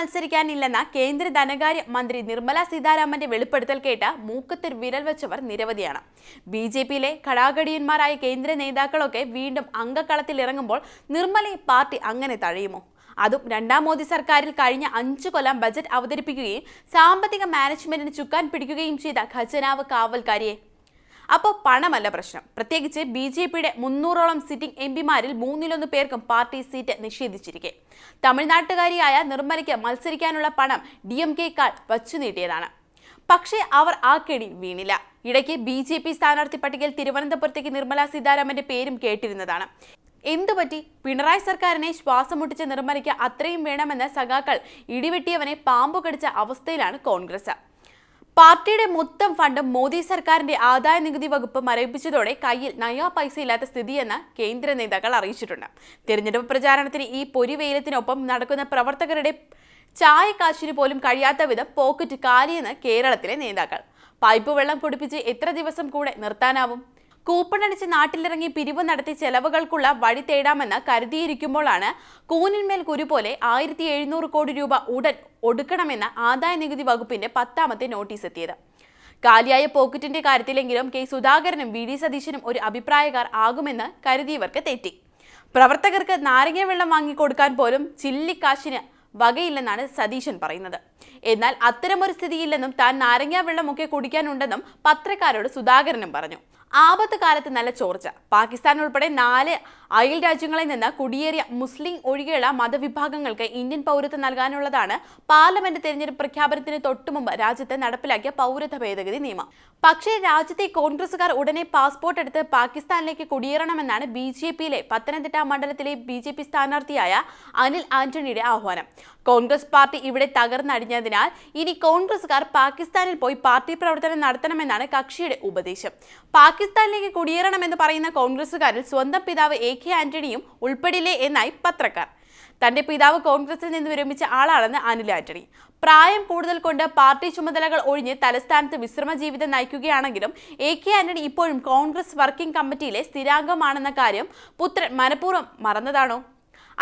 മത്സരിക്കാനില്ലെന്ന കേന്ദ്ര ധനകാര്യ മന്ത്രി നിർമ്മല സീതാരാമന്റെ വെളിപ്പെടുത്തൽ കേട്ട മൂക്കത്തിൽ വിരൽ വെച്ചവർ നിരവധിയാണ് ബി ജെ പിയിലെ ഘടാഘടിയന്മാരായ കേന്ദ്ര നേതാക്കളൊക്കെ വീണ്ടും ഇറങ്ങുമ്പോൾ നിർമ്മലയെ പാർട്ടി അങ്ങനെ തഴയുമോ അതും രണ്ടാം മോദി സർക്കാരിൽ കഴിഞ്ഞ അഞ്ചു കൊല്ലം ബജറ്റ് അവതരിപ്പിക്കുകയും സാമ്പത്തിക മാനേജ്മെന്റിന് ചുക്കാൻ പിടിക്കുകയും ചെയ്ത ഖജനാവ് കാവൽക്കാരിയെ അപ്പോൾ പണമല്ല പ്രശ്നം പ്രത്യേകിച്ച് ബി ജെ പിയുടെ മുന്നൂറോളം സിറ്റിംഗ് എം പിമാരിൽ മൂന്നിലൊന്ന് പേർക്കും പാർട്ടി സീറ്റ് നിഷേധിച്ചിരിക്കെ തമിഴ്നാട്ടുകാരിയായ നിർമ്മലയ്ക്ക് മത്സരിക്കാനുള്ള പണം ഡി എം കെക്കാൾ വച്ചു നീട്ടിയതാണ് പക്ഷേ അവർ ആ കെണി വീണില്ല ഇടയ്ക്ക് ബി ജെ പി സ്ഥാനാർത്ഥി പട്ടികയിൽ തിരുവനന്തപുരത്തേക്ക് നിർമ്മലാ സീതാരാമന്റെ പേരും കേട്ടിരുന്നതാണ് എന്തുപറ്റി പിണറായി സർക്കാരിനെ ശ്വാസം മുട്ടിച്ച് നിർമ്മലയ്ക്ക് അത്രയും വേണമെന്ന സഖാക്കൾ ഇടിവെട്ടിയവനെ പാമ്പു കടിച്ച അവസ്ഥയിലാണ് കോൺഗ്രസ് പാർട്ടിയുടെ മൊത്തം ഫണ്ട് മോദി സർക്കാരിന്റെ ആദായ നികുതി വകുപ്പ് മരവിപ്പിച്ചതോടെ കയ്യിൽ നയാ പൈസ ഇല്ലാത്ത സ്ഥിതിയെന്ന് കേന്ദ്ര നേതാക്കൾ അറിയിച്ചിട്ടുണ്ട് തിരഞ്ഞെടുപ്പ് പ്രചാരണത്തിന് ഈ പൊരിവെയിലത്തിനൊപ്പം നടക്കുന്ന പ്രവർത്തകരുടെ ചായക്കാശിന് പോലും കഴിയാത്ത വിധം പോക്കറ്റ് കാലിയെന്ന് കേരളത്തിലെ നേതാക്കൾ പൈപ്പ് വെള്ളം കുടിപ്പിച്ച് എത്ര ദിവസം കൂടെ നിർത്താനാവും കൂപ്പണടിച്ച് നാട്ടിലിറങ്ങി പിരിവ് നടത്തി ചെലവുകൾക്കുള്ള വഴി തേടാമെന്ന് കരുതിയിരിക്കുമ്പോഴാണ് കൂനിന്മേൽ കുരു പോലെ ആയിരത്തി എഴുന്നൂറ് കോടി രൂപ ഉടൻ ഒടുക്കണമെന്ന് ആദായ നികുതി വകുപ്പിന്റെ പത്താമത്തെ നോട്ടീസ് എത്തിയത് കാലിയായ പോക്കറ്റിന്റെ കാര്യത്തിലെങ്കിലും കെ സുധാകരനും വി ഡി സതീശനും ഒരു അഭിപ്രായക്കാർ ആകുമെന്ന് കരുതിയവർക്ക് തെറ്റി പ്രവർത്തകർക്ക് നാരങ്ങ വെള്ളം വാങ്ങിക്കൊടുക്കാൻ പോലും ചില്ലിക്കാശിന് വകയില്ലെന്നാണ് സതീശൻ പറയുന്നത് എന്നാൽ അത്തരമൊരു സ്ഥിതിയില്ലെന്നും താൻ നാരങ്ങ വെള്ളമൊക്കെ കുടിക്കാനുണ്ടെന്നും പത്രക്കാരോട് സുധാകരനും പറഞ്ഞു ആപത്ത് കാലത്ത് നല്ല ചോർച്ച പാകിസ്ഥാൻ ഉൾപ്പെടെ നാല് അയൽ രാജ്യങ്ങളിൽ നിന്ന് കുടിയേറിയ മുസ്ലിം ഒഴികെയുള്ള മതവിഭാഗങ്ങൾക്ക് ഇന്ത്യൻ പൗരത്വം നൽകാനുള്ളതാണ് പാർലമെന്റ് തെരഞ്ഞെടുപ്പ് പ്രഖ്യാപനത്തിന് തൊട്ടുമുമ്പ് രാജ്യത്ത് നടപ്പിലാക്കിയ പൗരത്വ ഭേദഗതി നിയമം പക്ഷേ രാജ്യത്തെ കോൺഗ്രസുകാർ ഉടനെ പാസ്പോർട്ട് എടുത്ത് പാകിസ്ഥാനിലേക്ക് കുടിയേറണമെന്നാണ് ബി ജെ പിയിലെ പത്തനംതിട്ട മണ്ഡലത്തിലെ ബി ജെ പി സ്ഥാനാർത്ഥിയായ അനിൽ ആന്റണിയുടെ ആഹ്വാനം കോൺഗ്രസ് പാർട്ടി ഇവിടെ തകർന്നടിഞ്ഞതിനാൽ ഇനി കോൺഗ്രസുകാർ പാകിസ്ഥാനിൽ പോയി പാർട്ടി പ്രവർത്തനം നടത്തണമെന്നാണ് കക്ഷിയുടെ ഉപദേശം പാകിസ്ഥാനിലേക്ക് കുടിയേറണമെന്ന് പറയുന്ന കോൺഗ്രസുകാരിൽ സ്വന്തം പിതാവ് എ കെ ആന്റണിയും ഉൾപ്പെടില്ലേ എന്നായി പത്രക്കാർ തന്റെ പിതാവ് കോൺഗ്രസിൽ നിന്ന് വിരമിച്ച ആളാണെന്ന് അനിൽ ആന്റണി പ്രായം കൂടുതൽ കൊണ്ട് പാർട്ടി ചുമതലകൾ ഒഴിഞ്ഞ് തലസ്ഥാനത്ത് വിശ്രമ ജീവിതം നയിക്കുകയാണെങ്കിലും എ കെ ആന്റണി ഇപ്പോഴും കോൺഗ്രസ് വർക്കിംഗ് കമ്മിറ്റിയിലെ സ്ഥിരാംഗമാണെന്ന കാര്യം പുത്രൻ മനഃപൂർവ്വം മറന്നതാണോ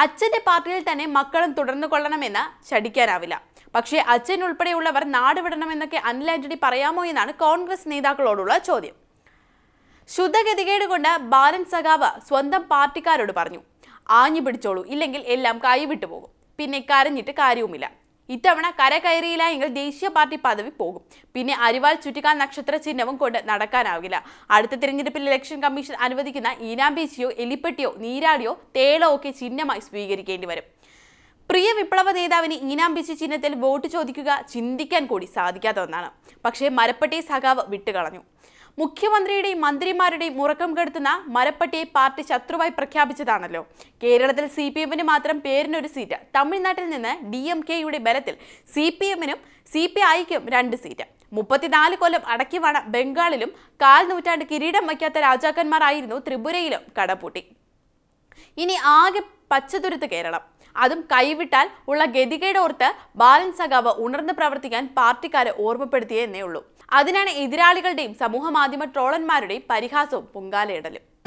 അച്ഛന്റെ പാർട്ടിയിൽ തന്നെ മക്കളും തുടർന്നു കൊള്ളണമെന്ന് ചടിക്കാനാവില്ല പക്ഷേ അച്ഛൻ ഉൾപ്പെടെയുള്ളവർ നാടുവിടണമെന്നൊക്കെ അനിൽ ആന്റണി പറയാമോ എന്നാണ് കോൺഗ്രസ് നേതാക്കളോടുള്ള ചോദ്യം ശുദ്ധഗതികേട് കൊണ്ട് ബാലൻ സഖാവ് സ്വന്തം പാർട്ടിക്കാരോട് പറഞ്ഞു ആഞ്ഞു പിടിച്ചോളൂ ഇല്ലെങ്കിൽ എല്ലാം കൈവിട്ടു പോകും പിന്നെ കരഞ്ഞിട്ട് കാര്യവുമില്ല ഇത്തവണ കര കയറിയില്ല എങ്കിൽ ദേശീയ പാർട്ടി പദവി പോകും പിന്നെ അരിവാൾ ചുറ്റിക്കാൻ നക്ഷത്ര ചിഹ്നവും കൊണ്ട് നടക്കാനാവില്ല അടുത്ത തിരഞ്ഞെടുപ്പിൽ ഇലക്ഷൻ കമ്മീഷൻ അനുവദിക്കുന്ന ഈനാമ്പേച്ചിയോ എലിപ്പെട്ടിയോ നീരാടിയോ തേളോ ഒക്കെ ചിഹ്നമായി സ്വീകരിക്കേണ്ടി വരും പ്രിയ വിപ്ലവ നേതാവിന് ഈനാമ്പിച്ചി ചിഹ്നത്തിൽ വോട്ട് ചോദിക്കുക ചിന്തിക്കാൻ കൂടി സാധിക്കാത്ത ഒന്നാണ് പക്ഷേ മരപ്പട്ടി സഖാവ് വിട്ടുകളഞ്ഞു മുഖ്യമന്ത്രിയുടെയും മന്ത്രിമാരുടെയും ഉറക്കം കെടുത്തുന്ന മരപ്പട്ടിയെ പാർട്ടി ശത്രുവായി പ്രഖ്യാപിച്ചതാണല്ലോ കേരളത്തിൽ സി പി എമ്മിന് മാത്രം പേരിനൊരു സീറ്റ് തമിഴ്നാട്ടിൽ നിന്ന് ഡി എം കെയുടെ ബലത്തിൽ സി പി എമ്മിനും സി പി ഐക്കും രണ്ട് സീറ്റ് മുപ്പത്തിനാല് കൊല്ലം അടക്കിവാണ ബംഗാളിലും കാൽ നൂറ്റാണ്ട് കിരീടം വയ്ക്കാത്ത രാജാക്കന്മാരായിരുന്നു ത്രിപുരയിലും കടപൂട്ടി ഇനി ആകെ പച്ചതുരുത്ത് കേരളം അതും കൈവിട്ടാൽ ഉള്ള ഗതികേട് ഓർത്ത് ബാലൻ സഖാവ് ഉണർന്ന് പ്രവർത്തിക്കാൻ പാർട്ടിക്കാരെ എന്നേ ഉള്ളൂ അതിനാണ് എതിരാളികളുടെയും സമൂഹ മാധ്യമ ട്രോളന്മാരുടെയും പരിഹാസവും പൊങ്കാലയിടലും